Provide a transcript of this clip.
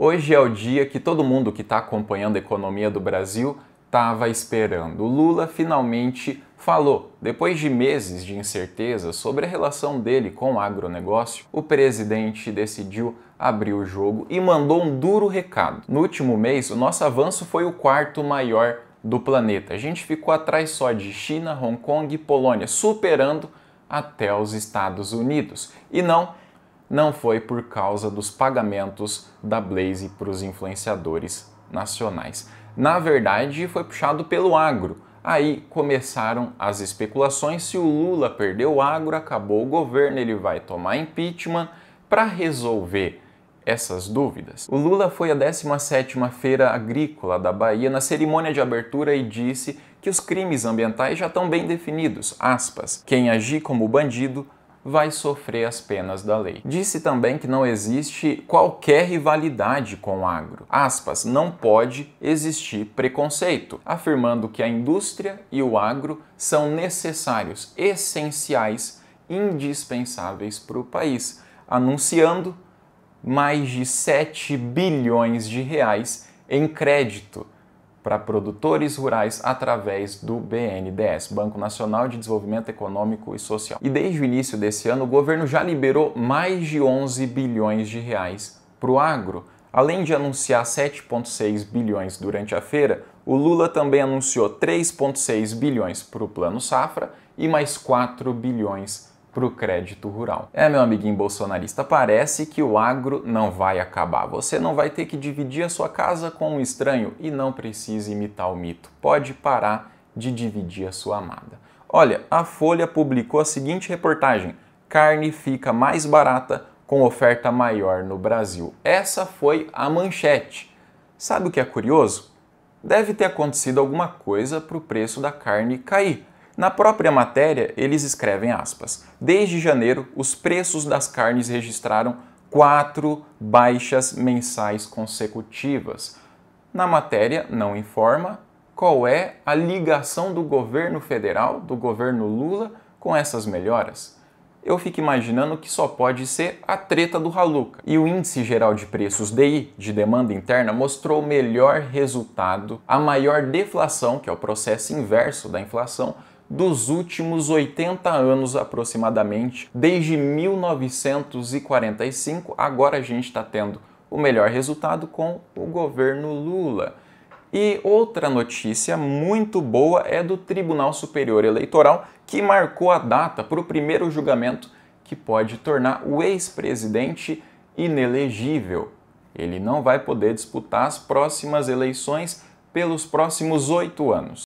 Hoje é o dia que todo mundo que está acompanhando a economia do Brasil estava esperando. O Lula finalmente falou. Depois de meses de incerteza sobre a relação dele com o agronegócio, o presidente decidiu abrir o jogo e mandou um duro recado. No último mês, o nosso avanço foi o quarto maior do planeta. A gente ficou atrás só de China, Hong Kong e Polônia, superando até os Estados Unidos. E não não foi por causa dos pagamentos da Blaze para os influenciadores nacionais. Na verdade, foi puxado pelo agro. Aí começaram as especulações se o Lula perdeu o agro, acabou o governo, ele vai tomar impeachment para resolver essas dúvidas. O Lula foi à 17ª Feira Agrícola da Bahia na cerimônia de abertura e disse que os crimes ambientais já estão bem definidos, aspas, quem agir como bandido vai sofrer as penas da lei. Disse também que não existe qualquer rivalidade com o agro. Aspas, não pode existir preconceito, afirmando que a indústria e o agro são necessários, essenciais, indispensáveis para o país, anunciando mais de 7 bilhões de reais em crédito para produtores rurais através do BNDES, Banco Nacional de Desenvolvimento Econômico e Social. E desde o início desse ano, o governo já liberou mais de 11 bilhões de reais para o agro. Além de anunciar 7,6 bilhões durante a feira, o Lula também anunciou 3,6 bilhões para o Plano Safra e mais 4 bilhões para o crédito rural. É, meu amiguinho bolsonarista, parece que o agro não vai acabar. Você não vai ter que dividir a sua casa com um estranho e não precisa imitar o mito. Pode parar de dividir a sua amada. Olha, a Folha publicou a seguinte reportagem: carne fica mais barata com oferta maior no Brasil. Essa foi a manchete. Sabe o que é curioso? Deve ter acontecido alguma coisa para o preço da carne cair. Na própria matéria, eles escrevem aspas. Desde janeiro, os preços das carnes registraram quatro baixas mensais consecutivas. Na matéria, não informa qual é a ligação do governo federal, do governo Lula, com essas melhoras eu fico imaginando que só pode ser a treta do Haluca. E o índice geral de preços DI, de demanda interna, mostrou o melhor resultado, a maior deflação, que é o processo inverso da inflação, dos últimos 80 anos aproximadamente, desde 1945, agora a gente está tendo o melhor resultado com o governo Lula. E outra notícia muito boa é do Tribunal Superior Eleitoral, que marcou a data para o primeiro julgamento que pode tornar o ex-presidente inelegível. Ele não vai poder disputar as próximas eleições pelos próximos oito anos.